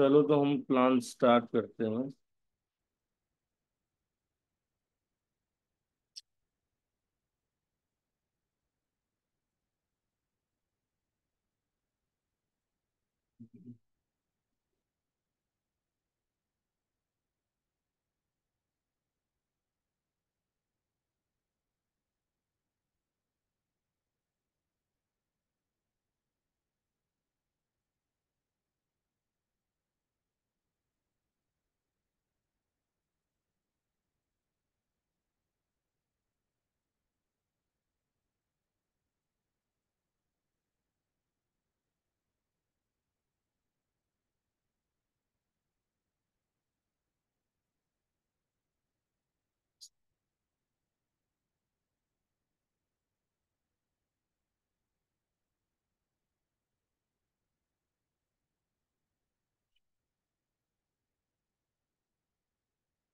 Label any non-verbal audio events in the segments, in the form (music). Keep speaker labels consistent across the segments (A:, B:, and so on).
A: चलो तो हम प्लान स्टार्ट करते हैं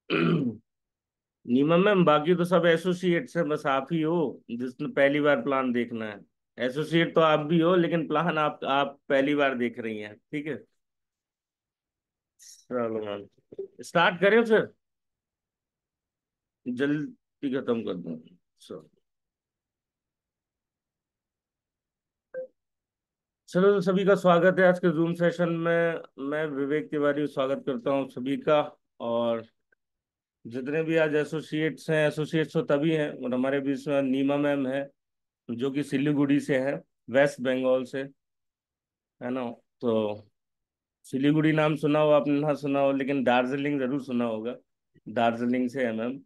A: (clears throat) नीमा मैम बाकी तो सब एसोसिएट से बस आप ही हो जिसने पहली बार प्लान देखना है एसोसिएट तो आप भी हो लेकिन प्लान आप आप पहली बार देख रही हैं ठीक है चलो मैम स्टार्ट करें फिर जल्दी खत्म कर दूँ चलो तो सभी का स्वागत है आज के जूम सेशन में मैं विवेक तिवारी स्वागत करता हूँ सभी का और जितने भी आज एसोसिएट्स हैं एसोसिएट्स तो तभी हैं और हमारे बीच में नीमा मैम है जो कि सिलीगुड़ी से है वेस्ट बंगाल से है ना तो सिलीगुड़ी नाम सुना हो आपने ना सुना हो लेकिन दार्जिलिंग जरूर सुना होगा दार्जिलिंग से है मैम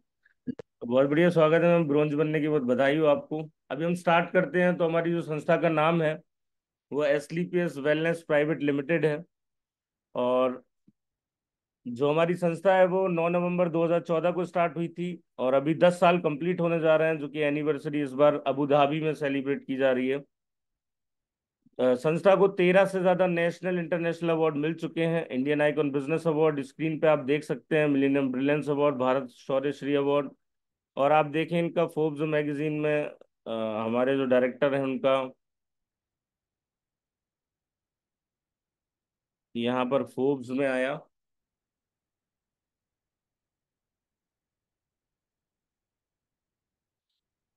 A: तो बहुत बढ़िया स्वागत है मैम ब्रोंज बनने की बहुत बधाई हो आपको अभी हम स्टार्ट करते हैं तो हमारी जो संस्था का नाम है वो एस वेलनेस प्राइवेट लिमिटेड है और जो हमारी संस्था है वो 9 नवंबर 2014 को स्टार्ट हुई थी और अभी 10 साल कंप्लीट होने जा रहे हैं जो कि एनिवर्सरी इस बार अबू धाबी में सेलिब्रेट की जा रही है संस्था को तेरह से ज्यादा नेशनल इंटरनेशनल अवार्ड मिल चुके हैं Indian icon business award screen पे आप देख सकते हैं millennium brilliance award Bharat Shaurya Shri award और आप देखें इनका फोर्ब्स मैगजीन में आ, हमारे जो डायरेक्टर हैं उनका यहाँ पर फोर्ब्स में आया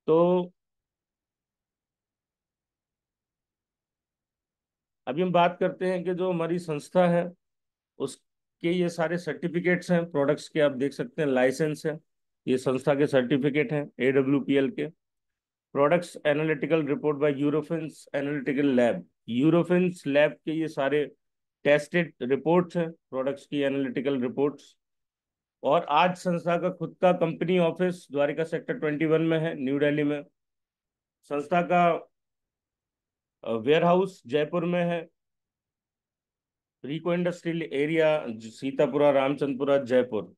A: तो अभी हम बात करते हैं कि जो हमारी संस्था है उसके ये सारे सर्टिफिकेट्स हैं प्रोडक्ट्स के आप देख सकते हैं लाइसेंस है ये संस्था के सर्टिफिकेट हैं ए डब्ल्यू पी एल के products analytical report by Eurofins analytical lab Eurofins lab के ये सारे टेस्टेड रिपोर्ट्स हैं प्रोडक्ट्स की एनालिटिकल रिपोर्ट्स और आज संस्था का खुद का company office Dwarka sector twenty one में है न्यू दिल्ली में संस्था का वेयरहाउस जयपुर में है रिको इंडस्ट्रियल एरिया सीतापुरा रामचंद्रपुरा जयपुर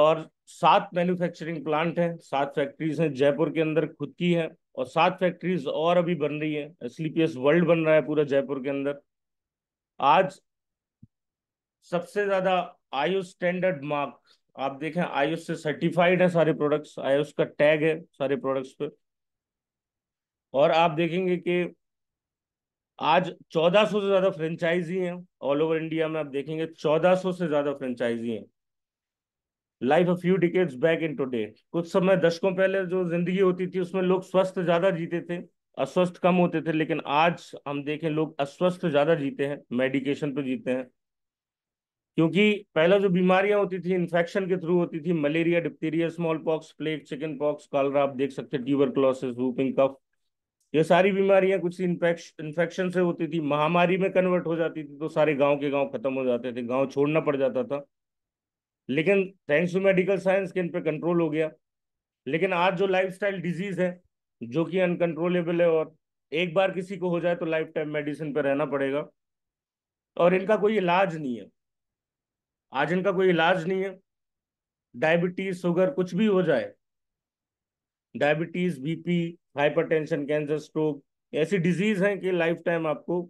A: और सात मैन्युफैक्चरिंग प्लांट हैं सात फैक्ट्रीज हैं जयपुर के अंदर खुद की है और सात फैक्ट्रीज और अभी बन रही है एसलीपीएस वर्ल्ड बन रहा है पूरा जयपुर के अंदर आज सबसे ज्यादा आयुष स्टैंडर्ड मार्क आप देखें आयुष से सर्टिफाइड है सारे प्रोडक्ट्स आयुष का टैग है सारे प्रोडक्ट्स पे और आप देखेंगे कि आज 1400 से ज्यादा फ्रेंचाइजी हैं ऑल ओवर इंडिया में आप देखेंगे 1400 से ज्यादा फ्रेंचाइजी हैं life a few decades back in to today कुछ समय दशकों पहले जो जिंदगी होती थी उसमें लोग स्वस्थ ज्यादा जीते थे अस्वस्थ कम होते थे लेकिन आज हम देखें लोग अस्वस्थ ज्यादा जीते हैं मेडिकेशन पे जीते हैं क्योंकि पहला जो बीमारियां होती थी इन्फेक्शन के थ्रू होती थी malaria diphtheria smallpox plague chickenpox cholera आप देख सकते हैं ट्यूबर क्लॉसिस रूपिंग कफ ये सारी बीमारियां कुछ इन्फेक्शन से होती थी महामारी में कन्वर्ट हो जाती थी तो सारे गांव के गांव खत्म हो जाते थे गांव छोड़ना पड़ जाता था लेकिन थैंक्स टू मेडिकल साइंस के इन पर कंट्रोल हो गया लेकिन आज जो लाइफस्टाइल डिजीज है जो कि अनकंट्रोलेबल है और एक बार किसी को हो जाए तो लाइफ टाइम मेडिसिन पर रहना पड़ेगा और इनका कोई इलाज नहीं है आज इनका कोई इलाज नहीं है डायबिटीज शुगर कुछ भी हो जाए diabetes BP hypertension cancer stroke ऐसी डिजीज हैं कि लाइफ टाइम आपको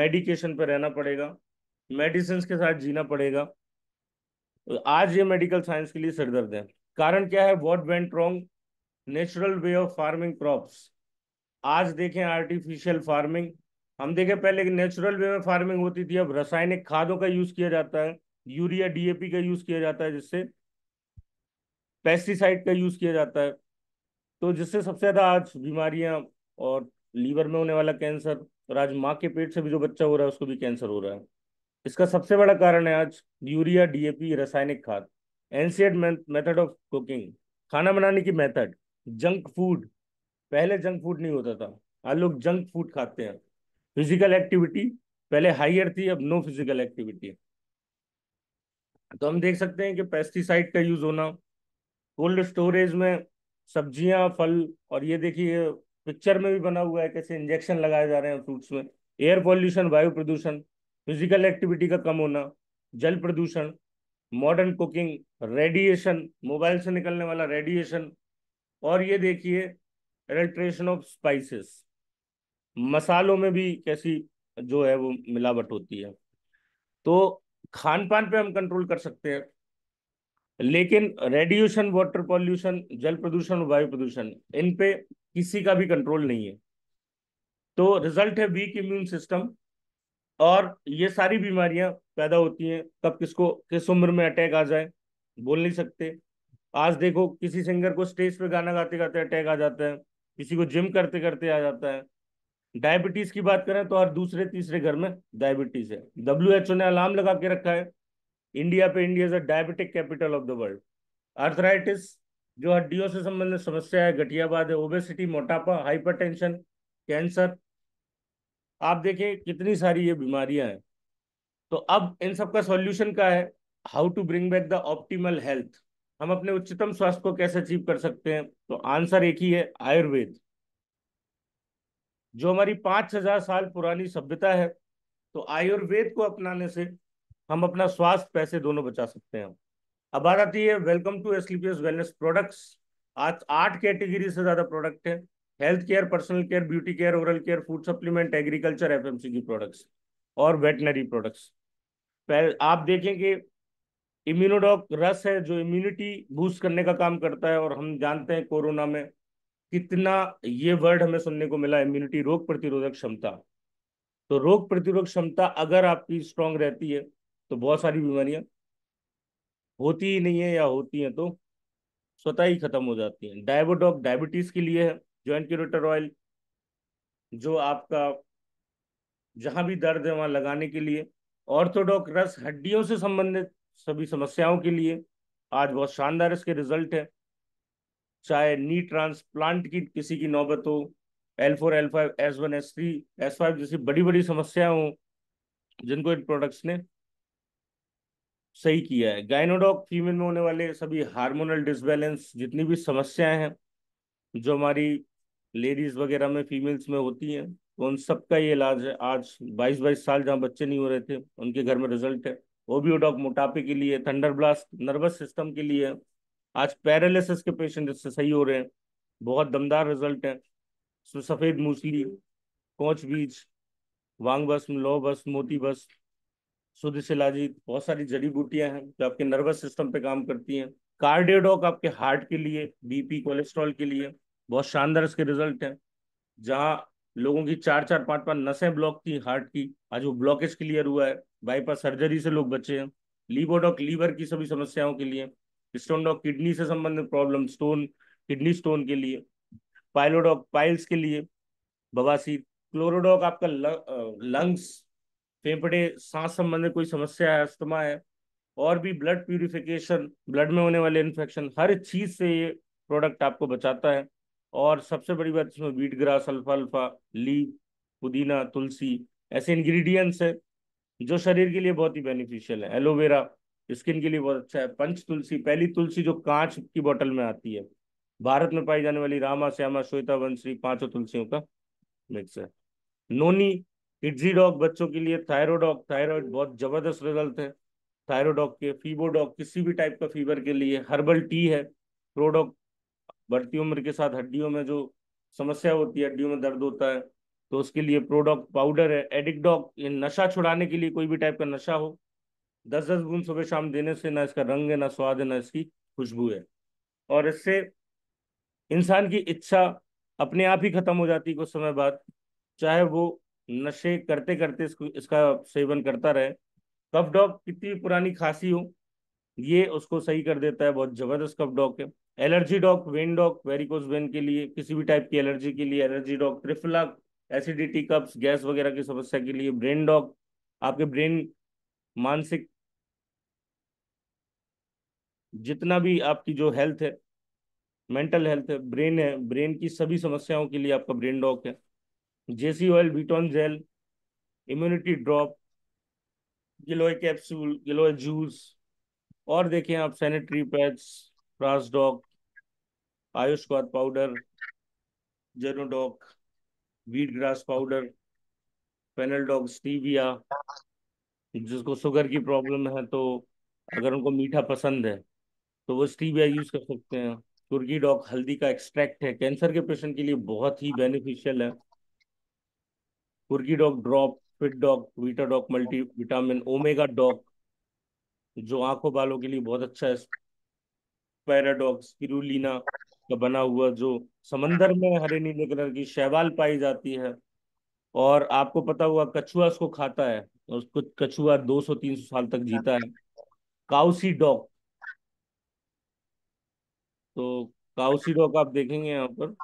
A: मेडिकेशन पर रहना पड़ेगा मेडिसिन के साथ जीना पड़ेगा आज ये मेडिकल साइंस के लिए सिरदर्द है कारण क्या है what went wrong natural way of farming crops आज देखें आर्टिफिशियल फार्मिंग हम देखें पहले नेचुरल वे में फार्मिंग होती थी अब रासायनिक खादों का यूज किया जाता है यूरिया डीएपी का यूज किया जाता है जिससे पेस्टिसाइड का यूज किया जाता है तो जिससे सबसे ज्यादा आज बीमारियां और लीवर में होने वाला कैंसर और आज माँ के पेट से भी जो बच्चा हो रहा है उसको भी कैंसर हो रहा है इसका सबसे बड़ा कारण है आज यूरिया डीएपी रासायनिक खाद एनसीएड मेथड ऑफ कुकिंग खाना बनाने की मेथड जंक फूड पहले जंक फूड नहीं होता था आज लोग जंक फूड खाते हैं फिजिकल एक्टिविटी पहले हाइयर थी अब नो फिजिकल एक्टिविटी तो हम देख सकते हैं कि पेस्टिसाइड का यूज होना कोल्ड स्टोरेज में सब्जियां फल और ये देखिए पिक्चर में भी बना हुआ है कैसे इंजेक्शन लगाए जा रहे हैं फ्रूट्स में एयर पॉल्यूशन वायु प्रदूषण फिजिकल एक्टिविटी का कम होना जल प्रदूषण मॉडर्न कुकिंग रेडिएशन मोबाइल से निकलने वाला रेडिएशन और ये देखिए एल्ट्रेशन ऑफ स्पाइसेस मसालों में भी कैसी जो है वो मिलावट होती है तो खान पान पे हम कंट्रोल कर सकते हैं लेकिन रेडिएशन वाटर पॉल्यूशन जल प्रदूषण और वायु प्रदूषण इन पे किसी का भी कंट्रोल नहीं है तो रिजल्ट है वीक इम्यून सिस्टम और ये सारी बीमारियां पैदा होती हैं कब किसको किस उम्र में अटैक आ जाए बोल नहीं सकते आज देखो किसी सिंगर को स्टेज पे गाना गाते गाते अटैक आ जाता है किसी को जिम करते करते आ जाता है डायबिटीज की बात करें तो हर दूसरे तीसरे घर में डायबिटीज है डब्ल्यू एच ओ ने अलार्म लगा के रखा है इंडिया पे India is a diabetic capital of the world arthritis जो हड्डियों से संबंधित समस्या है घटियाबाद है ओबेसिटी मोटापा हाइपरटेंशन कैंसर आप देखें कितनी सारी ये बीमारियां हैं तो अब इन सब का सॉल्यूशन क्या है how to bring back the optimal health हम अपने उच्चतम स्वास्थ्य को कैसे अचीव कर सकते हैं तो आंसर एक ही है आयुर्वेद जो हमारी पाँच हजार साल पुरानी सभ्यता है तो आयुर्वेद को अपनाने से हम अपना स्वास्थ्य पैसे दोनों बचा सकते हैं अब बात आती है welcome to SLPS wellness products आज आठ कैटेगरी से ज्यादा प्रोडक्ट है health care personal care beauty care oral care food supplement agriculture F products और वेटनरी प्रोडक्ट्स आप देखें कि इम्यूनोडॉक रस है जो इम्यूनिटी बूस्ट करने का काम करता है और हम जानते हैं कोरोना में कितना ये वर्ड हमें सुनने को मिला इम्यूनिटी रोग प्रतिरोधक क्षमता तो रोग प्रतिरोधक क्षमता अगर आपकी स्ट्रांग रहती है तो बहुत सारी बीमारियां होती ही नहीं है या होती हैं तो स्वतः ही खत्म हो जाती हैं डायबोडॉक डायबिटीज के लिए है ज्वाइंट क्यूरेटर ऑयल जो आपका जहां भी दर्द है वहां लगाने के लिए ऑर्थोडॉक रस हड्डियों से संबंधित सभी समस्याओं के लिए आज बहुत शानदार इसके रिजल्ट है चाहे नी ट्रांसप्लांट की किसी की नौबत हो L four L five S one S three S five जैसी बड़ी बड़ी समस्याएं हों जिनको इन प्रोडक्ट्स ने सही किया है गाइनोडॉक फीमेल में होने वाले सभी हार्मोनल डिसबैलेंस जितनी भी समस्याएं हैं जो हमारी लेडीज वगैरह में फीमेल्स में होती हैं तो उन सब का ये इलाज है आज बाईस बाईस साल जहाँ बच्चे नहीं हो रहे थे उनके घर में रिजल्ट है ओबीओडॉक मोटापे के लिए थंडर ब्लास्ट नर्वस सिस्टम के लिए आज पैरालिसिस के पेशेंट इससे सही हो रहे हैं बहुत दमदार रिजल्ट है सफ़ेद मूसली कोच बीज वांग बस लो बस मोती बस शुद्ध शिलाजी बहुत सारी जड़ी बूटियां हैं जो आपके नर्वस सिस्टम पे काम करती हैं कार्डियोडॉक आपके हार्ट के लिए बीपी कोलेस्ट्रॉल के लिए बहुत शानदार इसके रिजल्ट हैं जहाँ लोगों की चार चार पांच पांच नसें ब्लॉक थी हार्ट की आज वो ब्लॉकेज क्लियर हुआ है बाईपास सर्जरी से लोग बचे हैं लीबोडॉक लीवर की सभी समस्याओं के लिए स्टोन डॉग किडनी से संबंधित प्रॉब्लम स्टोन किडनी स्टोन के लिए पाइलोडॉग पाइल्स के लिए बवासीर क्लोरोडॉग आपका लंग्स फेफड़े सांस संबंधित कोई समस्या है अस्थमा है और भी ब्लड प्यूरिफिकेशन ब्लड में होने वाले इन्फेक्शन हर चीज से ये प्रोडक्ट आपको बचाता है और सबसे बड़ी बात इसमें बीट ग्रास अल्फा अल्फा ली पुदीना तुलसी ऐसे इंग्रेडिएंट्स हैं जो शरीर के लिए बहुत ही बेनिफिशियल है एलोवेरा स्किन के लिए बहुत अच्छा है पंच तुलसी पहली तुलसी जो कांच की बोतल में आती है भारत में पाई जाने वाली रामा श्यामा श्वेता वंशी पांचों तुलसियों का मिक्स है नोनी इड्जी डॉग बच्चों के लिए थायरोडॉग थायराइड बहुत जबरदस्त रिजल्ट है थायरोडॉग के फीबोडॉग किसी भी टाइप का फीवर के लिए हर्बल टी है प्रोडॉग बढ़ती उम्र के साथ हड्डियों में जो समस्या होती है हड्डियों में दर्द होता है तो उसके लिए प्रोडॉग पाउडर है एडिकडॉग ये नशा छुड़ाने के लिए कोई भी टाइप का नशा हो दस दस बूंद सुबह शाम देने से ना इसका रंग है ना स्वाद है ना इसकी खुशबू है और इससे इंसान की इच्छा अपने आप ही खत्म हो जाती कुछ समय बाद चाहे वो नशे करते करते इसको इसका सेवन करता रहे कफ डॉग कितनी पुरानी खांसी हो ये उसको सही कर देता है बहुत जबरदस्त कफ डॉग है allergy doc vein doc varicose vein के लिए किसी भी टाइप की एलर्जी के लिए allergy doc triphala acidity caps gas वगैरह की समस्या के लिए ब्रेन डॉग आपके ब्रेन मानसिक जितना भी आपकी जो हेल्थ है मेंटल हेल्थ है ब्रेन है ब्रेन की सभी समस्याओं के लिए आपका ब्रेन डॉक है जेसी ऑयल बीटॉन gel immunity drop giloy capsule giloy juice और देखें आप सैनिटरी पैड्स प्रासडॉक आयुष्वाद पाउडर जेनोडॉक wheatgrass powder doc stevia जिसको शुगर की प्रॉब्लम है तो अगर उनको मीठा पसंद है तो वो स्टीविया यूज कर सकते हैं तुर्की डॉक हल्दी का एक्सट्रैक्ट है कैंसर के पेशेंट के लिए बहुत ही बेनिफिशियल है तुर्की doc drop fit doc vita doc multivitamin omega doc जो आंखों बालों के लिए बहुत अच्छा है पैराडॉक्स स्पिरुलिना का बना हुआ जो समंदर में हरे नीले कलर की शैवाल पाई जाती है और आपको पता हुआ कछुआ उसको खाता है उसको कछुआ 200-300 साल तक जीता है काउसी डॉक तो काउसी रॉक आप देखेंगे यहाँ पर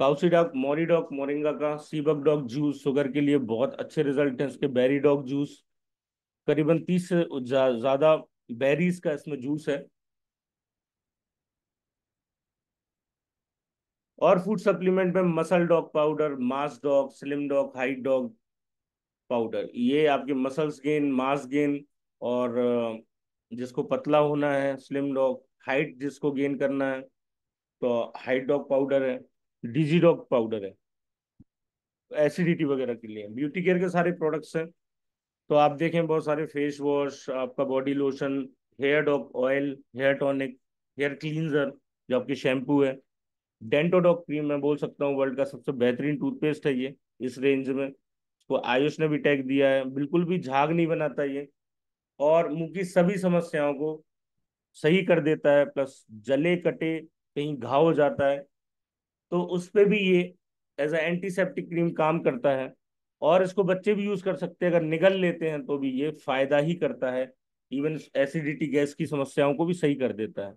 A: काउसी मोरी डॉक मोरिंगा का सीबक डॉग जूस शुगर के लिए बहुत अच्छे रिजल्ट हैं इसके बेरी डॉक जूस करीबन तीस से जा, ज़्यादा बेरीज का इसमें जूस है और फूड सप्लीमेंट में muscle doc powder mass doc slim doc height doc powder ये आपके मसल्स गेन मास गेन और जिसको पतला होना है स्लिम डॉग हाइट जिसको गेन करना है तो हाइट डॉग पाउडर है डिजी डॉग पाउडर है एसिडिटी वगैरह के लिए ब्यूटी केयर के सारे प्रोडक्ट्स हैं तो आप देखें बहुत सारे फेस वॉश आपका body lotion hair doc oil hair tonic hair cleanser जो आपके शैम्पू है डेंटोडॉक क्रीम मैं बोल सकता हूँ वर्ल्ड का सबसे बेहतरीन टूथपेस्ट है ये इस रेंज में इसको आयुष ने भी टैग दिया है बिल्कुल भी झाग नहीं बनाता ये और मुंह की सभी समस्याओं को सही कर देता है प्लस जले कटे कहीं घाव हो जाता है तो उस पर भी ये एज ए एंटीसेप्टिक क्रीम काम करता है और इसको बच्चे भी यूज़ कर सकते हैं अगर निगल लेते हैं तो भी ये फ़ायदा ही करता है इवन एसिडिटी गैस की समस्याओं को भी सही कर देता है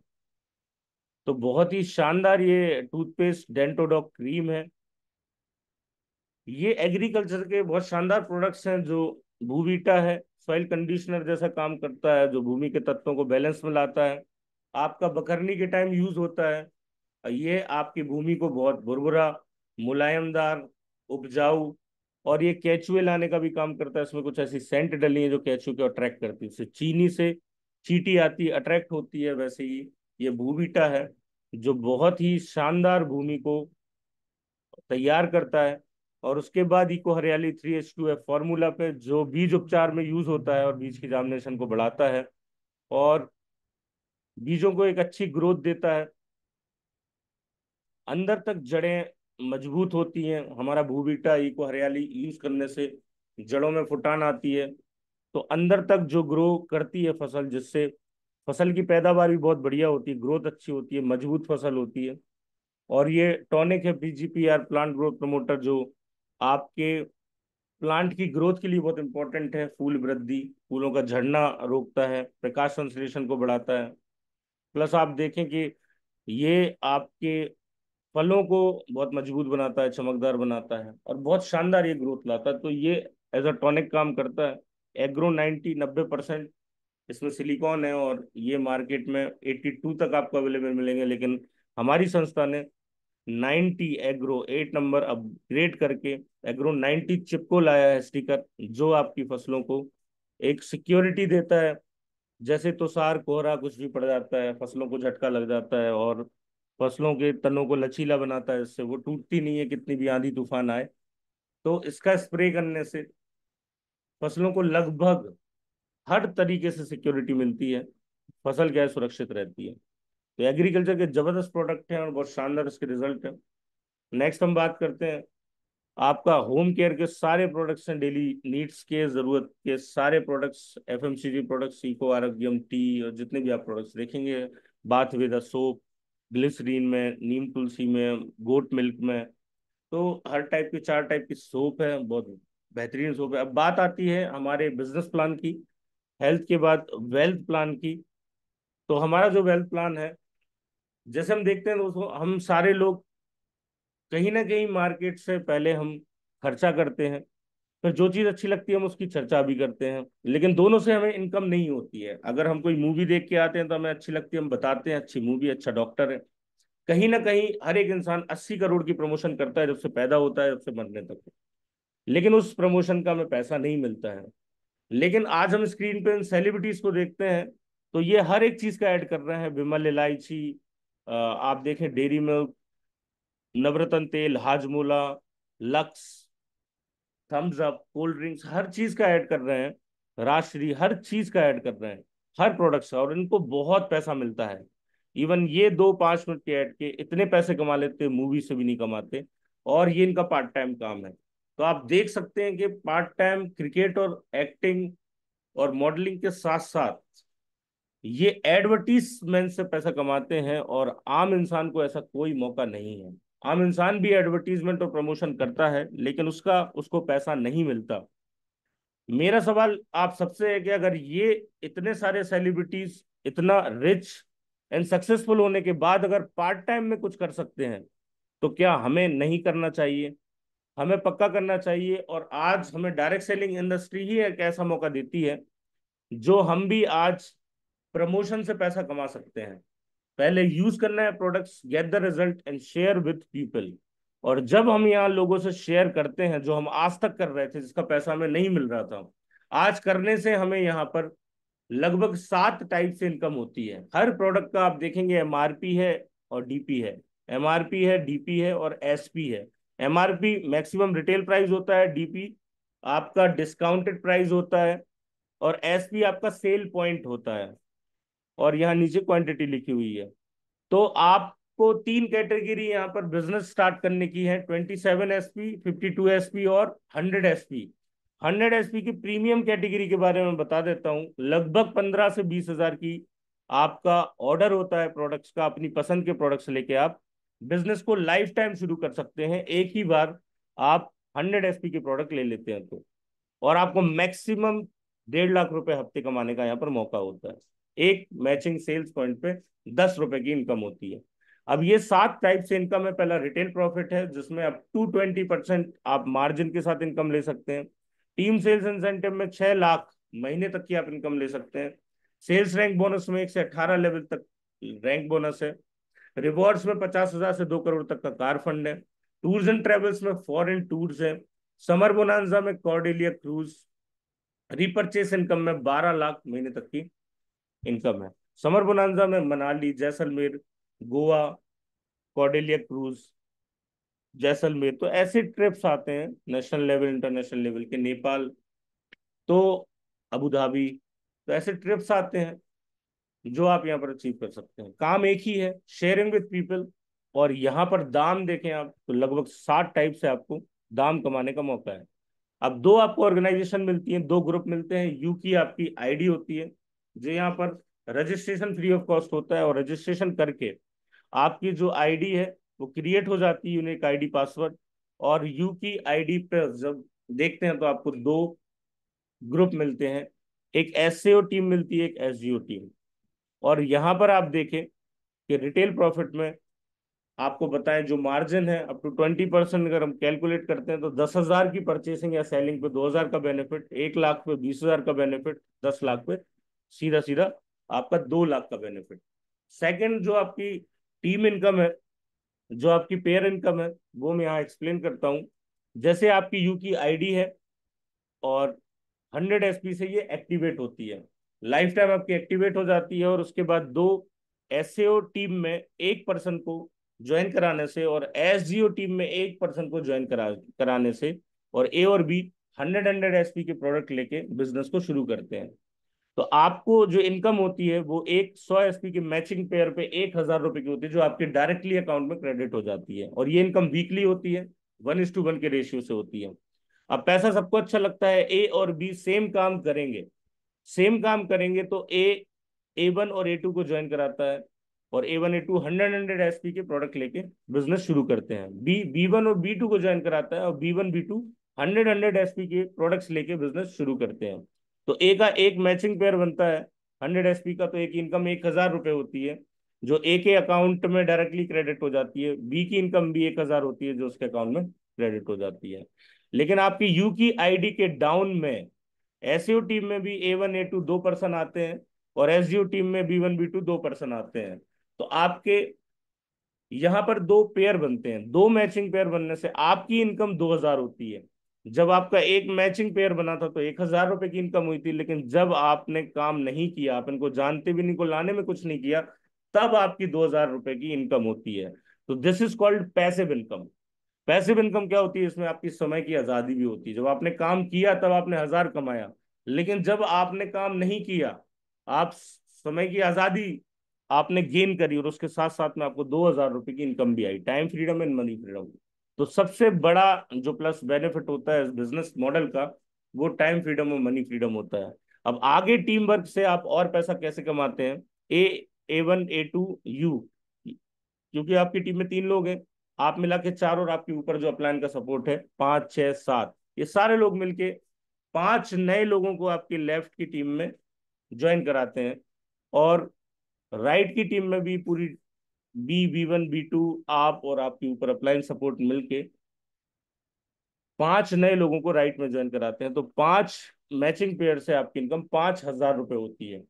A: तो बहुत ही शानदार ये टूथपेस्ट डेंटोडॉक क्रीम है ये एग्रीकल्चर के बहुत शानदार प्रोडक्ट्स हैं जो भूविटा है सॉइल कंडीशनर जैसा काम करता है जो भूमि के तत्वों को बैलेंस में लाता है आपका बकरनी के टाइम यूज होता है ये आपकी भूमि को बहुत भुरभुरा मुलायमदार उपजाऊ और ये कैचुए लाने का भी काम करता है इसमें कुछ ऐसी सेंट डली है जो कैचू को अट्रैक्ट करती है चीनी से चीटी आती अट्रैक्ट होती है वैसे ही ये भूबीटा है जो बहुत ही शानदार भूमि को तैयार करता है और उसके बाद eco Hariyali three H two है फॉर्मूला पे जो बीज उपचार में यूज होता है और बीज की जामिनेशन को बढ़ाता है और बीजों को एक अच्छी ग्रोथ देता है अंदर तक जड़ें मजबूत होती हैं हमारा भूबीटा इको हरियाली यूज करने से जड़ों में फुटान आती है तो अंदर तक जो ग्रो करती है फसल जिससे फसल की पैदावार भी बहुत बढ़िया होती है ग्रोथ अच्छी होती है मजबूत फसल होती है और ये टॉनिक है पीजीपीआर प्लांट ग्रोथ प्रमोटर जो आपके प्लांट की ग्रोथ के लिए बहुत इंपॉर्टेंट है फूल वृद्धि फूलों का झड़ना रोकता है प्रकाश संश्लेषण को बढ़ाता है प्लस आप देखें कि ये आपके फलों को बहुत मजबूत बनाता है चमकदार बनाता है और बहुत शानदार ये ग्रोथ लाता है तो ये एज अ टॉनिक काम करता है एग्रो नाइन्टी नब्बे परसेंट इसमें सिलिकॉन है और ये मार्केट में 82 तक आपको अवेलेबल मिलेंगे लेकिन हमारी संस्था ने 90 एग्रो एट नंबर अपग्रेड करके एग्रो 90 चिप को लाया है स्टिकर जो आपकी फसलों को एक सिक्योरिटी देता है जैसे तो सार कोहरा कुछ भी पड़ जाता है फसलों को झटका लग जाता है और फसलों के तनों को लचीला बनाता है इससे वो टूटती नहीं है कितनी भी आंधी तूफान आए तो इसका स्प्रे करने से फसलों को लगभग हर तरीके से सिक्योरिटी मिलती है फसल क्या है सुरक्षित रहती है तो एग्रीकल्चर के जबरदस्त प्रोडक्ट हैं और बहुत शानदार इसके रिजल्ट हैं नेक्स्ट हम बात करते हैं आपका होम केयर के सारे प्रोडक्ट्स हैं डेली नीड्स के ज़रूरत के सारे products F M C G products eco Arogyam tea और जितने भी आप प्रोडक्ट्स देखेंगे बाथ वेदा सोप ग्लिसरीन में नीम तुलसी में गोट मिल्क में तो हर टाइप के चार टाइप की सोप है बहुत बेहतरीन सोप है अब बात आती है हमारे बिजनेस प्लान की हेल्थ के बाद वेल्थ प्लान की तो हमारा जो वेल्थ प्लान है जैसे हम देखते हैं दोस्तों हम सारे लोग कहीं ना कहीं मार्केट से पहले हम खर्चा करते हैं फिर तो जो चीज़ अच्छी लगती है हम उसकी चर्चा भी करते हैं लेकिन दोनों से हमें इनकम नहीं होती है अगर हम कोई मूवी देख के आते हैं तो हमें अच्छी लगती है हम बताते हैं अच्छी मूवी अच्छा डॉक्टर है कहीं ना कहीं हर एक इंसान अस्सी करोड़ की प्रमोशन करता है जब से पैदा होता है जब से मरने तक लेकिन उस प्रमोशन का हमें पैसा नहीं मिलता है लेकिन आज हम स्क्रीन पे इन सेलिब्रिटीज को देखते हैं तो ये हर एक चीज का ऐड कर रहे हैं विमल इलायची आप देखें डेरी मिल्क नवरत्न तेल Hajmola Lux Thums Up cold drinks हर चीज का ऐड कर रहे हैं राजश्री हर चीज का ऐड कर रहे हैं हर प्रोडक्ट से और इनको बहुत पैसा मिलता है इवन ये दो पांच मिनट के ऐड के इतने पैसे कमा लेते मूवी से भी नहीं कमाते और ये इनका पार्ट टाइम काम है तो आप देख सकते हैं कि पार्ट टाइम क्रिकेट और एक्टिंग और मॉडलिंग के साथ साथ ये एडवर्टीजमेंट से पैसा कमाते हैं और आम इंसान को ऐसा कोई मौका नहीं है आम इंसान भी एडवर्टीजमेंट और प्रमोशन करता है लेकिन उसका उसको पैसा नहीं मिलता मेरा सवाल आप सबसे है कि अगर ये इतने सारे सेलिब्रिटीज इतना रिच एंड सक्सेसफुल होने के बाद अगर पार्ट टाइम में कुछ कर सकते हैं तो क्या हमें नहीं करना चाहिए हमें पक्का करना चाहिए और आज हमें डायरेक्ट सेलिंग इंडस्ट्री ही एक ऐसा मौका देती है जो हम भी आज प्रमोशन से पैसा कमा सकते हैं पहले यूज करना है products get the result and share with people और जब हम यहाँ लोगों से शेयर करते हैं जो हम आज तक कर रहे थे जिसका पैसा हमें नहीं मिल रहा था आज करने से हमें यहाँ पर लगभग सात टाइप से इनकम होती है हर प्रोडक्ट का आप देखेंगे एमआरपी है और डीपी है एमआरपी है डीपी है और एसपी है एमआरपी मैक्सिमम रिटेल प्राइस होता है डीपी आपका डिस्काउंटेड प्राइस होता है और एसपी आपका सेल पॉइंट होता है और यहाँ नीचे क्वांटिटी लिखी हुई है तो आपको तीन कैटेगरी यहाँ पर बिजनेस स्टार्ट करने की है twenty seven S P fifty two S P और hundred S P hundred S P की प्रीमियम कैटेगरी के बारे में बता देता हूँ लगभग पंद्रह से बीस हजार की आपका ऑर्डर होता है प्रोडक्ट्स का अपनी पसंद के प्रोडक्ट्स लेके आप बिजनेस को लाइफ टाइम शुरू कर सकते हैं एक ही बार आप हंड्रेड एस के प्रोडक्ट ले लेते हैं तो और आपको मैक्सिमम डेढ़ लाख रुपए हफ्ते कमाने का यहाँ पर मौका होता है एक मैचिंग सेल्स पॉइंट पे दस रुपए की इनकम होती है अब ये सात टाइप से इनकम है पहला रिटेल प्रॉफिट है जिसमें आप टू ट्वेंटी परसेंट आप मार्जिन के साथ इनकम ले सकते हैं टीम सेल्स इंसेंटिव में छह लाख महीने तक की आप इनकम ले सकते हैं सेल्स रैंक बोनस में एक से अठारह लेवल तक रैंक बोनस है रिवॉर्ड्स में पचास हजार से दो करोड़ तक का कार फंड है टूर्स एंड ट्रेवल्स में फॉरेन टूर्स है समर बोनाजा में कॉर्डिलिया क्रूज रिपर्चेस इनकम में बारह लाख महीने तक की इनकम है समर बोनाजा में मनाली जैसलमेर गोवा कॉर्डिलिया क्रूज जैसलमेर तो ऐसे ट्रिप्स आते हैं नेशनल लेवल इंटरनेशनल लेवल के नेपाल तो अबू धाबी तो ऐसे ट्रिप्स आते हैं जो आप यहाँ पर अचीव कर सकते हैं काम एक ही है शेयरिंग विद पीपल और यहाँ पर दाम देखें आप तो लगभग सात टाइप से आपको दाम कमाने का मौका है अब दो आपको ऑर्गेनाइजेशन मिलती है दो ग्रुप मिलते हैं यू की आपकी आईडी होती है जो यहाँ पर रजिस्ट्रेशन फ्री ऑफ कॉस्ट होता है और रजिस्ट्रेशन करके आपकी जो आईडी है वो क्रिएट हो जाती है यूनिक आईडी पासवर्ड और यू की आई पर जब देखते हैं तो आपको दो ग्रुप मिलते हैं एक एस टीम मिलती है एक एस टीम और यहाँ पर आप देखें कि रिटेल प्रॉफिट में आपको बताएं जो मार्जिन है अप टू ट्वेंटी परसेंट अगर हम कैलकुलेट करते हैं तो दस हजार की परचेसिंग या सेलिंग पे दो हजार का बेनिफिट एक लाख पे बीस हजार का बेनिफिट दस लाख पे सीधा सीधा आपका दो लाख का बेनिफिट सेकंड जो आपकी टीम इनकम है जो आपकी पेयर इनकम है वो मैं यहाँ एक्सप्लेन करता हूँ जैसे आपकी यू की आई है और हंड्रेड एस से ये एक्टिवेट होती है लाइफ टाइम आपकी एक्टिवेट हो जाती है और उसके बाद दो एस टीम में एक पर्सन को ज्वाइन कराने से और एस टीम में एक पर्सन को ज्वाइन करा कराने से और ए और बी हंड्रेड हंड्रेड एस के प्रोडक्ट लेके बिजनेस को शुरू करते हैं तो आपको जो इनकम होती है वो एक सौ एस के मैचिंग पेयर पे एक हजार रुपए की होती है जो आपके डायरेक्टली अकाउंट में क्रेडिट हो जाती है और ये इनकम वीकली होती है वन इज टू वन के रेशियो से होती है अब पैसा सबको अच्छा लगता है ए और बी सेम काम करेंगे सेम काम करेंगे तो ए ए वन और ए टू को ज्वाइन कराता है और A one A two hundred hundred S P के प्रोडक्ट लेके बिजनेस शुरू करते हैं बी बी वन और बी टू को ज्वाइन कराता है और B one B two hundred hundred S P के प्रोडक्ट्स लेके बिजनेस शुरू करते हैं तो ए का एक मैचिंग पेयर बनता है हंड्रेड एस पी का तो एक इनकम एक हजार रुपये होती है जो ए के अकाउंट में डायरेक्टली क्रेडिट हो जाती है बी की इनकम भी एक हजार होती है जो उसके अकाउंट में क्रेडिट हो जाती है लेकिन आपकी यू की आई के डाउन में एस टीम में भी ए वन ए टू दो पर्सन आते हैं और एस टीम में बी वन बी टू दो पर्सन आते हैं तो आपके यहाँ पर दो पेयर बनते हैं दो मैचिंग पेयर बनने से आपकी इनकम दो हजार होती है जब आपका एक मैचिंग पेयर बना था तो एक हजार रुपए की इनकम हुई थी लेकिन जब आपने काम नहीं किया आप इनको जानते भी नहीं को लाने में कुछ नहीं किया तब आपकी दो हजार रुपए की इनकम होती है तो this is called passive income passive income क्या होती है इसमें आपकी समय की आजादी भी होती है जब आपने काम किया तब आपने हजार कमाया लेकिन जब आपने काम नहीं किया आप समय की आजादी आपने गेन करी और उसके साथ साथ में आपको दो हजार रुपए की इनकम भी आई time freedom and money freedom तो सबसे बड़ा जो प्लस बेनिफिट होता है बिजनेस मॉडल का वो टाइम फ्रीडम और मनी फ्रीडम होता है अब आगे टीम वर्क से आप और पैसा कैसे कमाते हैं A A one A two you क्योंकि आपकी टीम में तीन लोग हैं आप मिला के चार और आपके ऊपर जो अपलाइन का सपोर्ट है पांच छह सात ये सारे लोग मिलके पांच नए लोगों को आपकी लेफ्ट की टीम में ज्वाइन कराते हैं और राइट की टीम में भी पूरी B B one B two आप और आपके ऊपर अपलाइन सपोर्ट मिलके पांच नए लोगों को राइट में ज्वाइन कराते हैं तो पांच मैचिंग पेयर से आपकी इनकम पांच हजार रुपए होती है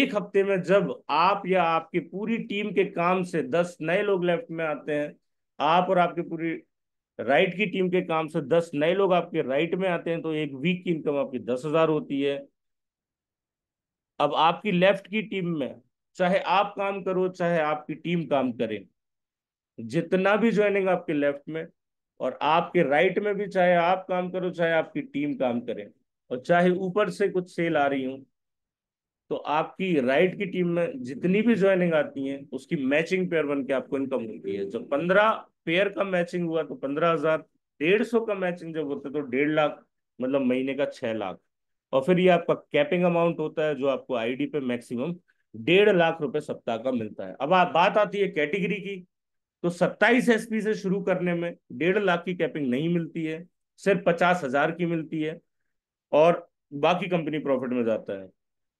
A: एक हफ्ते में जब आप या आपकी पूरी टीम के काम से दस नए लोग लेफ्ट में आते हैं आप और आपके पूरी राइट की टीम के काम से दस नए लोग आपके राइट में आते हैं तो एक वीक की इनकम आपकी दस हजार होती है अब आपकी लेफ्ट की टीम में चाहे आप काम करो चाहे आपकी टीम काम करे जितना भी ज्वाइनिंग आपके लेफ्ट में और आपके राइट में भी चाहे आप काम करो चाहे आपकी टीम काम करे और चाहे ऊपर से कुछ सेल आ रही हूं तो आपकी राइट की टीम में जितनी भी ज्वाइनिंग आती है उसकी मैचिंग पेयर बन के आपको इनकम मिलती है जब पंद्रह पेयर का मैचिंग हुआ तो पंद्रह हजार डेढ़ सौ का मैचिंग जब होता है तो डेढ़ लाख मतलब महीने का छह लाख और फिर ये आपका कैपिंग अमाउंट होता है जो आपको आईडी पे मैक्सिमम डेढ़ लाख रुपए सप्ताह का मिलता है अब आप बात आती है कैटेगरी की तो सत्ताईस एस से शुरू करने में डेढ़ लाख की कैपिंग नहीं मिलती है सिर्फ पचास हजार की मिलती है और बाकी कंपनी प्रॉफिट में जाता है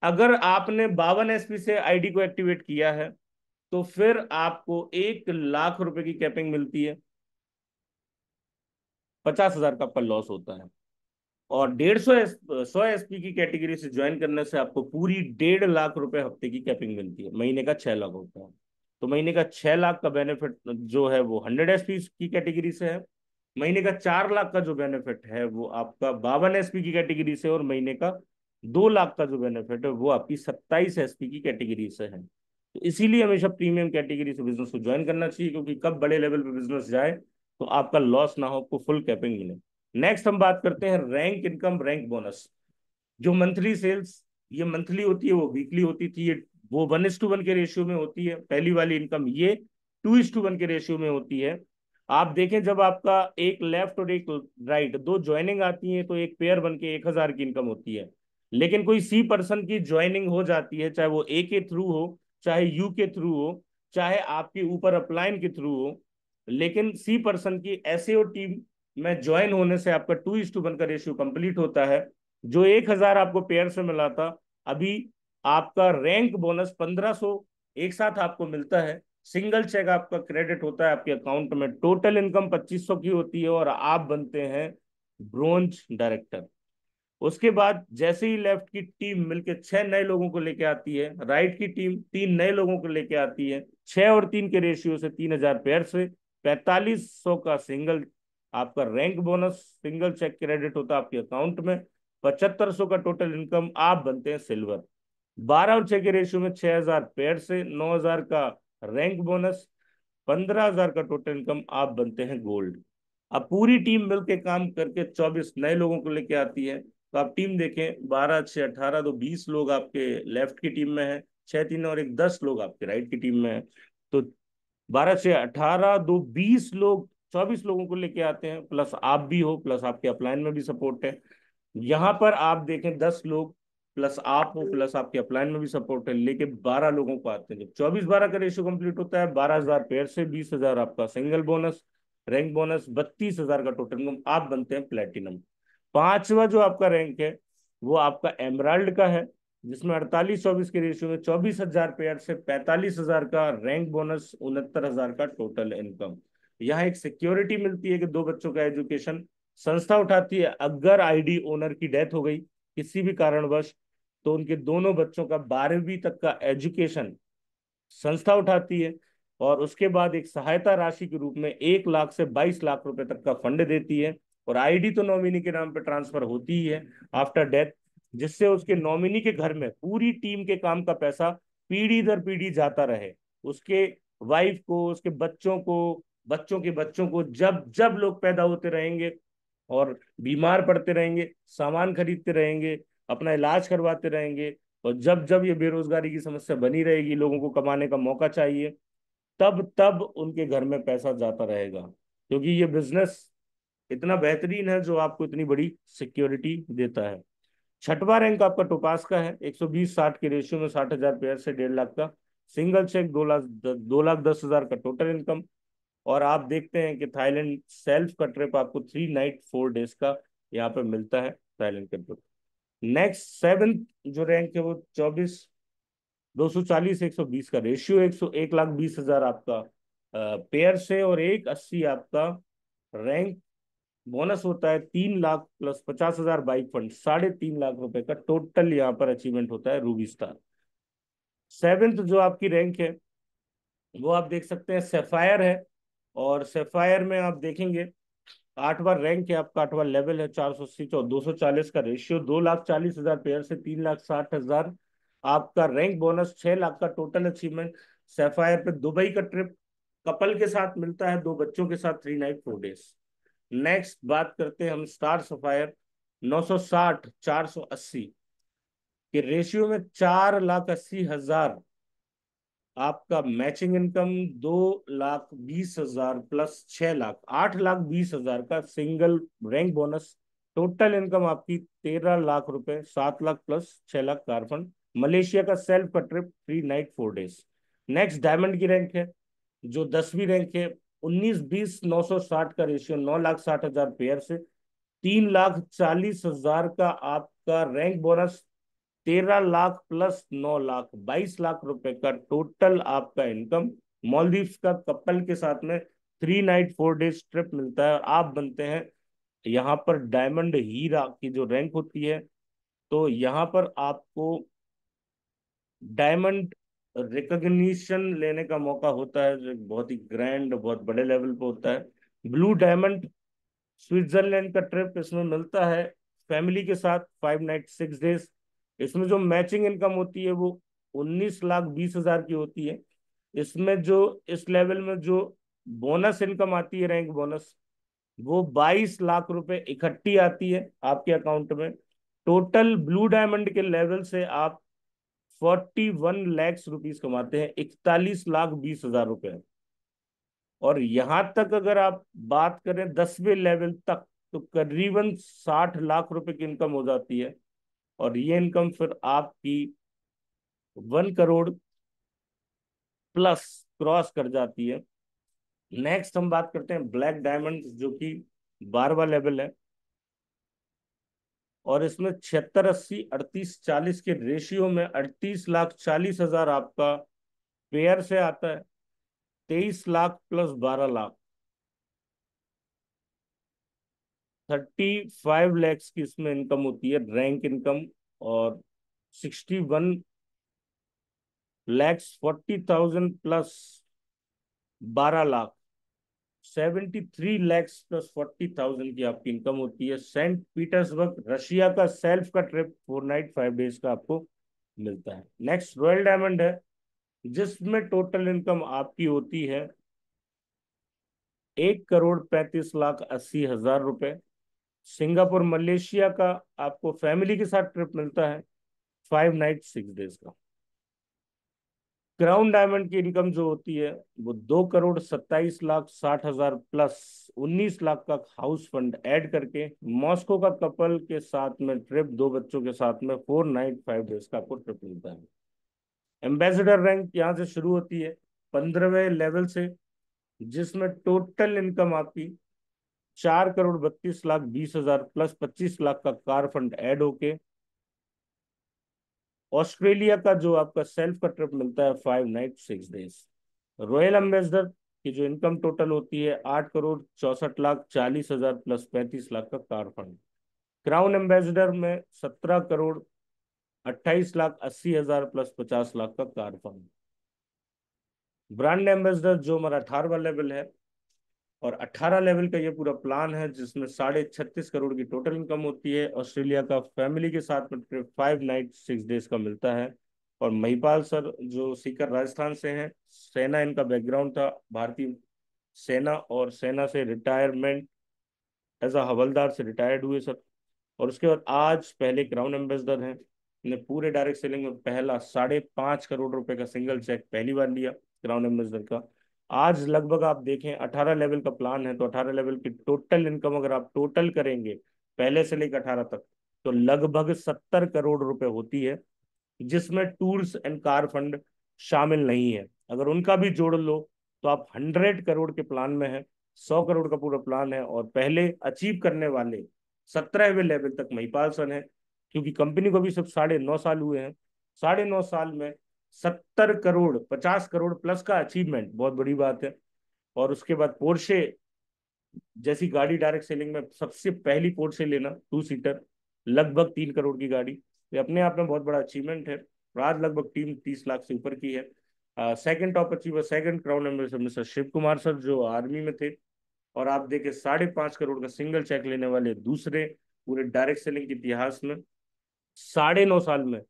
A: अगर आपने बावन एसपी से आईडी को एक्टिवेट किया है तो फिर आपको एक लाख रुपए की कैपिंग मिलती है पचास हजार का आपका लॉस होता है और डेढ़ सौ सौ एसपी की कैटेगरी से ज्वाइन करने से आपको पूरी डेढ़ लाख रुपए हफ्ते की कैपिंग मिलती है महीने का छह लाख होता है तो महीने का छह लाख का बेनिफिट जो है वो हंड्रेड एसपी की कैटेगरी से है महीने का चार लाख का जो बेनिफिट है वो आपका बावन एसपी की कैटेगरी से और महीने का दो लाख का जो बेनिफिट है वो आपकी सत्ताईस एस की कैटेगरी से है तो इसीलिए हमेशा प्रीमियम कैटेगरी से बिजनेस को ज्वाइन करना चाहिए क्योंकि कब बड़े लेवल पर बिजनेस जाए तो आपका लॉस ना हो आपको फुल कैपिंग मिले नेक्स्ट हम बात करते हैं रैंक इनकम रैंक बोनस जो मंथली सेल्स ये मंथली होती है वो वीकली होती थी ये वो वन इज टू वन के रेशियो में होती है पहली वाली इनकम ये टू इज टू वन के रेशियो में होती है आप देखें जब आपका एक लेफ्ट और एक राइट दो ज्वाइनिंग आती है तो एक पेयर बन के एक हजार की इनकम होती है लेकिन कोई सी पर्सन की ज्वाइनिंग हो जाती है चाहे वो ए के थ्रू हो चाहे यू के थ्रू हो चाहे आपके ऊपर अपलाइन के थ्रू हो लेकिन सी पर्सन की एस टीम में ज्वाइन होने से आपका टू इस टू वन का रेशियो कंप्लीट होता है जो एक हजार आपको पेयर से मिला था अभी आपका रैंक बोनस पंद्रह सौ एक साथ आपको मिलता है सिंगल चेक आपका क्रेडिट होता है आपके अकाउंट में टोटल इनकम पच्चीस सौ की होती है और आप बनते हैं ब्रोंज डायरेक्टर उसके बाद जैसे ही लेफ्ट की टीम मिलकर छह नए लोगों को लेके आती है राइट की टीम तीन नए लोगों को लेके आती है छह और तीन के रेशियो से तीन हजार पेयर से पैंतालीस सौ का सिंगल आपका rank bonus single check credit होता है आपके अकाउंट में पचहत्तर सौ का टोटल इनकम आप बनते हैं सिल्वर बारह और छह के रेशियो में छह हजार पेयर से नौ हजार का रैंक बोनस पंद्रह हजार का टोटल इनकम आप बनते हैं गोल्ड अब पूरी टीम मिलकर काम करके चौबीस नए लोगों को लेके आती है तो आप टीम देखें बारह छह अठारह तो बीस लोग आपके लेफ्ट की टीम में है छह तीन और एक दस लोग आपके राइट की टीम में है तो बारह छह अठारह दो बीस लोग चौबीस लोगों को लेके आते हैं प्लस आप भी हो प्लस आपके अपलाइन में भी सपोर्ट है यहाँ पर आप देखें दस लोग प्लस आप हो प्लस आपके अपलाइन में भी सपोर्ट है लेके बारह लोगों को आते हैं जब चौबीस बारह का रेशियो कंप्लीट होता है बारह हजार पेयर से बीस हजार आपका सिंगल बोनस रैंक बोनस बत्तीस हजार का टोटल आप बनते हैं प्लेटिनम पांचवा जो आपका रैंक है वो आपका एमराल्ड का है जिसमें अड़तालीस चौबीस के रेशियो में चौबीस हजार पेयर से पैंतालीस हजार का रैंक बोनस उनहत्तर हजार का टोटल इनकम यहाँ एक सिक्योरिटी मिलती है कि दो बच्चों का एजुकेशन संस्था उठाती है अगर आईडी ओनर की डेथ हो गई किसी भी कारणवश तो उनके दोनों बच्चों का बारहवीं तक का एजुकेशन संस्था उठाती है और उसके बाद एक सहायता राशि के रूप में एक लाख से बाईस लाख रुपए तक का फंड देती है और आईडी तो नॉमिनी के नाम पे ट्रांसफर होती ही है आफ्टर डेथ जिससे उसके नॉमिनी के घर में पूरी टीम के काम का पैसा पीढ़ी दर पीढ़ी जाता रहे उसके वाइफ को उसके बच्चों को बच्चों के बच्चों को जब जब लोग पैदा होते रहेंगे और बीमार पड़ते रहेंगे सामान खरीदते रहेंगे अपना इलाज करवाते रहेंगे और जब जब ये बेरोजगारी की समस्या बनी रहेगी लोगों को कमाने का मौका चाहिए तब तब उनके घर में पैसा जाता रहेगा क्योंकि ये बिजनेस इतना बेहतरीन है जो आपको इतनी बड़ी सिक्योरिटी देता है छठवा रैंक आपका टोपास का है 120 60 के रेशियो में साठ हजार पेयर से डेढ़ लाख का सिंगल चेक दो लाख दो लाख दस हजार का टोटल इनकम और आप देखते हैं कि थाईलैंड सेल्फ का ट्रिप आपको थ्री नाइट फोर डेज का यहाँ पे मिलता है थाईलैंड के ट्रिप नेक्स्ट सेवन जो रैंक है वो चौबीस दो सौ चालीस एक सौ बीस का रेशियो एक सौ एक लाख बीस हजार आपका पेयर से और एक अस्सी आपका रैंक बोनस होता है तीन लाख प्लस पचास हजार बाइक फंड साढ़े तीन लाख रुपए का टोटल यहाँ पर अचीवमेंट होता है रूबी स्टार सेवेंथ जो आपकी रैंक है वो आप देख सकते हैं सेफायर है और सेफायर में आप देखेंगे आठवां रैंक है आपका आठवां लेवल है चार सौ अस्सी दो सौ चालीस का रेशियो दो लाख चालीस हजार पेयर से तीन लाख साठ हजार आपका रैंक बोनस छह लाख का टोटल अचीवमेंट सेफायर पे दुबई का ट्रिप कपल के साथ मिलता है दो बच्चों के साथ three night four days next बात करते हैं हम स्टार सफायर 960 480 के रेशियो में चार लाख अस्सी हजार आपका मैचिंग इनकम दो लाख बीस हजार प्लस छह लाख आठ लाख बीस हजार का single rank bonus total income आपकी तेरह लाख रुपए सात लाख प्लस छह लाख कार मलेशिया का सेल्फ का trip three night four days next diamond की रैंक है जो दसवीं रैंक है उन्नीस बीस नौ सौ साठ का रेशियो नौ लाख साठ हजार पेयर से तीन लाख चालीस हजार का आपका रैंक बोनस तेरह लाख प्लस नौ लाख बाईस लाख रुपए का टोटल आपका इनकम मॉलदीव्स का कपल के साथ में three night four days trip मिलता है और आप बनते हैं यहाँ पर डायमंड हीरा की जो रैंक होती है तो यहाँ पर आपको डायमंड रिकग्निशन लेने का मौका होता है जो बहुत ही ग्रैंड बहुत बड़े लेवल पे होता है ब्लू डायमंड स्विट्जरलैंड का ट्रिप इसमें मिलता है फैमिली के साथ फाइव नाइट सिक्स डेज इसमें जो मैचिंग इनकम होती है वो उन्नीस लाख बीस हजार की होती है इसमें जो इस लेवल में जो बोनस इनकम आती है रैंक बोनस वो बाईस लाख रुपए इकट्ठी आती है आपके अकाउंट में टोटल ब्लू डायमंड के लेवल से आप फोर्टी वन लैक्स रुपीज कमाते हैं इकतालीस लाख बीस हजार रुपए और यहां तक अगर आप बात करें दसवें लेवल तक तो करीबन साठ लाख रुपए की इनकम हो जाती है और ये इनकम फिर आपकी वन करोड़ प्लस क्रॉस कर जाती है नेक्स्ट हम बात करते हैं ब्लैक डायमंड जो कि बारवा लेवल है और इसमें छिहत्तर अस्सी अड़तीस चालीस के रेशियो में अड़तीस लाख चालीस हजार आपका पेयर से आता है तेईस लाख प्लस बारह लाख थर्टी फाइव लैक्स की इसमें इनकम होती है रैंक इनकम और sixty one lakhs forty thousand plus बारह lakh seventy three lakhs plus forty thousand की आपकी इनकम होती है सेंट पीटर्सबर्ग रशिया का सेल्फ का trip four night five days का आपको मिलता है नेक्स्ट रॉयल डायमंड है जिसमें टोटल इनकम आपकी होती है एक करोड़ पैंतीस लाख अस्सी हजार रुपए सिंगापुर मलेशिया का आपको फैमिली के साथ ट्रिप मिलता है फाइव नाइट सिक्स डेज का क्राउन डायमंड की इनकम जो होती है वो दो करोड़ सत्ताईस लाख साठ हजार प्लस उन्नीस लाख का हाउस फंड ऐड करके मॉस्को का कपल के साथ में ट्रिप दो बच्चों के साथ में फोर नाइट फाइव डेज का आपको ट्रिप मिलता है एम्बेसडर रैंक यहाँ से शुरू होती है पंद्रहवें लेवल से जिसमें टोटल इनकम आपकी चार करोड़ बत्तीस लाख बीस हजार प्लस पच्चीस लाख का कार फंड ऐड होके ऑस्ट्रेलिया का जो आपका सेल्फ का ट्रिप मिलता है five night six days royal ambassador की जो इनकम टोटल होती है आठ करोड़ चौसठ लाख चालीस हजार प्लस पैंतीस लाख का कार फंड क्राउन एम्बेसडर में सत्रह करोड़ अट्ठाईस लाख अस्सी हजार प्लस पचास लाख का कार फंड ब्रांड एम्बेसडर जो हमारा अठारवा लेवल है और 18 लेवल का ये पूरा प्लान है जिसमें साढ़े छत्तीस करोड़ की टोटल इनकम होती है ऑस्ट्रेलिया का फैमिली के साथ में फाइव नाइट सिक्स डेज का मिलता है और महिपाल सर जो सीकर राजस्थान से हैं सेना इनका बैकग्राउंड था भारतीय सेना और सेना से रिटायरमेंट एज अ हवलदार से रिटायर्ड हुए सर और उसके बाद आज पहले क्राउन एम्बेसडर हैं ने पूरे डायरेक्ट सेलिंग में पहला साढ़े पाँच करोड़ रुपए का सिंगल चेक पहली बार लिया क्राउन एम्बेसडर का आज लगभग आप देखें 18 लेवल का प्लान है तो 18 लेवल की टोटल इनकम अगर आप टोटल करेंगे पहले से लेकर 18 तक तो लगभग 70 करोड़ रुपए होती है जिसमें टूर्स एंड कार फंड शामिल नहीं है अगर उनका भी जोड़ लो तो आप 100 करोड़ के प्लान में है 100 करोड़ का पूरा प्लान है और पहले अचीव करने वाले सत्रहवें लेवल तक महिपाल सन है क्योंकि कंपनी को भी सिर्फ साढ़े नौ साल हुए हैं साढ़े नौ साल में सत्तर करोड़ पचास करोड़ प्लस का अचीवमेंट बहुत बड़ी बात है और उसके बाद पोर्शे जैसी गाड़ी डायरेक्ट सेलिंग में सबसे पहली पोर्शे लेना टू सीटर लगभग तीन करोड़ की गाड़ी ये अपने आप में बहुत बड़ा अचीवमेंट है आज लगभग टीम तीस लाख से ऊपर की है second top achiever second crown mister Shiv Kumar sir जो आर्मी में थे और आप देखे साढ़े पांच करोड़ का सिंगल चेक लेने वाले दूसरे पूरे डायरेक्ट सेलिंग के इतिहास में साढ़े नौ साल में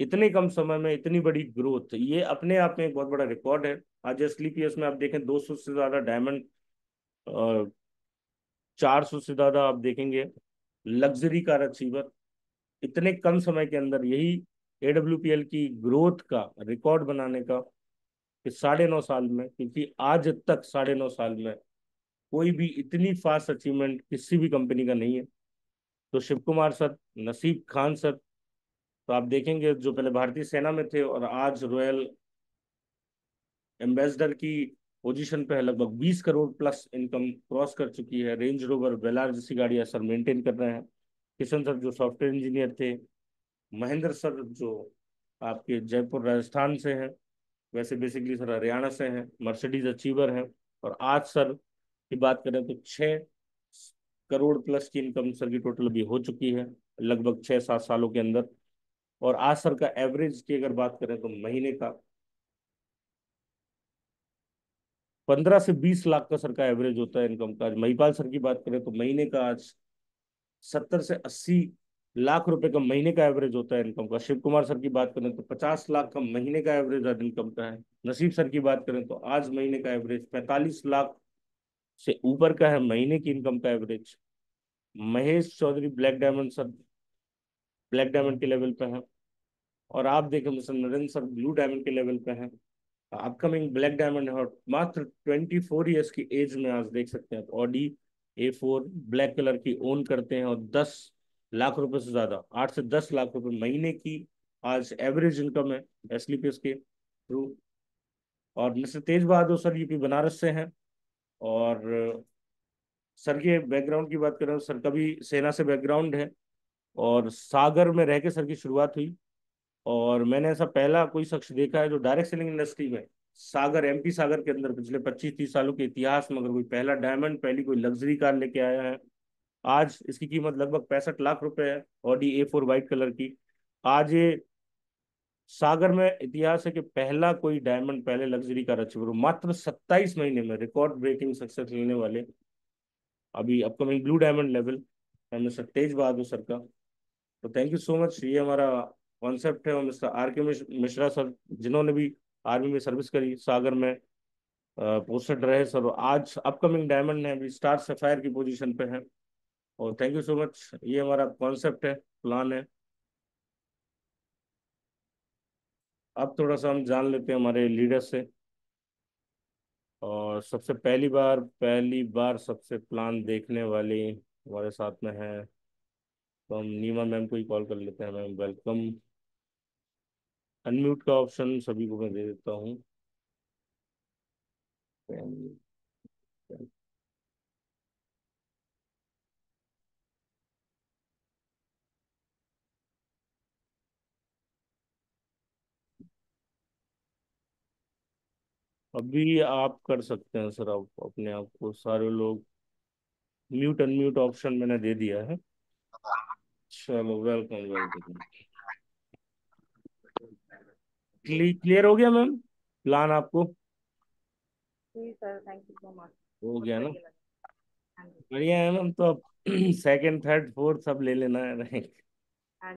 A: इतने कम समय में इतनी बड़ी ग्रोथ ये अपने आप में एक बहुत बड़ा रिकॉर्ड है आज एस में आप देखें 200 से ज़्यादा डायमंड चार सौ से ज़्यादा आप देखेंगे लग्जरी कार अचीवर इतने कम समय के अंदर यही ए की ग्रोथ का रिकॉर्ड बनाने का कि साढ़े नौ साल में क्योंकि आज तक साढ़े नौ साल में कोई भी इतनी फास्ट अचीवमेंट किसी भी कंपनी का नहीं है तो शिव कुमार सर नसीब खान सर तो आप देखेंगे जो पहले भारतीय सेना में थे और आज रॉयल एम्बेसडर की पोजीशन पे है लगभग 20 करोड़ प्लस इनकम क्रॉस कर चुकी है रेंज रोवर वेलार जैसी गाड़ियां सर मेंटेन कर रहे हैं किशन सर जो सॉफ्टवेयर इंजीनियर थे महेंद्र सर जो आपके जयपुर राजस्थान से हैं वैसे बेसिकली सर हरियाणा से हैं मर्सिडीज अचीवर हैं और आज सर की बात करें तो छः करोड़ प्लस की इनकम सर की टोटल अभी हो चुकी है लगभग छः सात सालों के अंदर और आज सर का एवरेज की अगर बात करें तो महीने का पंद्रह से बीस लाख का सर का एवरेज होता है इनकम का महिपाल सर की बात करें तो महीने का आज सत्तर से अस्सी लाख रुपए का महीने का एवरेज होता है इनकम का शिव कुमार सर की बात करें तो पचास लाख का महीने का एवरेज आज इनकम का है नसीब सर की बात करें तो आज महीने का एवरेज पैंतालीस लाख से ऊपर का है महीने की इनकम का average Mahesh Chaudhary black diamond sir black diamond के लेवल पे है और आप देखें mister Narendra sir blue diamond के लेवल पे है तो अपकमिंग ब्लैक डायमंड है और मात्र ट्वेंटी फोर ईयर्स की एज में आज देख सकते हैं तो Audi A four black colour की ओन करते हैं और दस लाख रुपए से ज्यादा आठ से दस लाख रुपए महीने की आज एवरेज इनकम है एस के थ्रू और mister Tej Bahadur sir UP Banaras से हैं और सर के बैकग्राउंड की बात करें तो सर कभी सेना से बैकग्राउंड है और सागर में रह के सर की शुरुआत हुई और मैंने ऐसा पहला कोई शख्स देखा है जो डायरेक्ट सेलिंग इंडस्ट्री में सागर एमपी सागर के अंदर पिछले 25-30 सालों के इतिहास में अगर कोई पहला डायमंड पहली कोई लग्जरी कार लेके आया है आज इसकी कीमत लगभग पैंसठ लाख रुपए है Audi A four white colour की आज ये सागर में इतिहास है कि पहला कोई डायमंड पहले लग्जरी कार अचीवर मात्र सत्ताईस महीने में रिकॉर्ड ब्रेकिंग सक्सेस लेने वाले अभी अपकमिंग ब्लू डायमंड लेवल हमने सर तेज बहादुर सर का तो थैंक यू सो मच ये हमारा कॉन्सेप्ट है और मिस्टर आर के मिश्रा सर जिन्होंने भी आर्मी में सर्विस करी सागर में पोस्टेड रहे सर आज अपकमिंग डायमंड है अभी स्टार सफायर की पोजीशन पे है और थैंक यू सो मच ये हमारा कॉन्सेप्ट है प्लान है अब थोड़ा सा हम जान लेते हैं हमारे लीडर से और सबसे पहली बार पहली बार सबसे प्लान देखने वाली हमारे साथ में है तो हम नीमा मैम को ही कॉल कर लेते हैं मैम वेलकम अनम्यूट का ऑप्शन सभी को मैं दे देता हूँ अभी आप कर सकते हैं सर आप अपने आप को सारे लोग म्यूट अनम्यूट ऑप्शन मैंने दे दिया है चलो वेलकम वेलकम क्लियर हो गया मैम प्लान आपको हो गया ना बढ़िया हाँ है मैम तो अब सेकंड थर्ड फोर्थ सब ले लेना है रैंक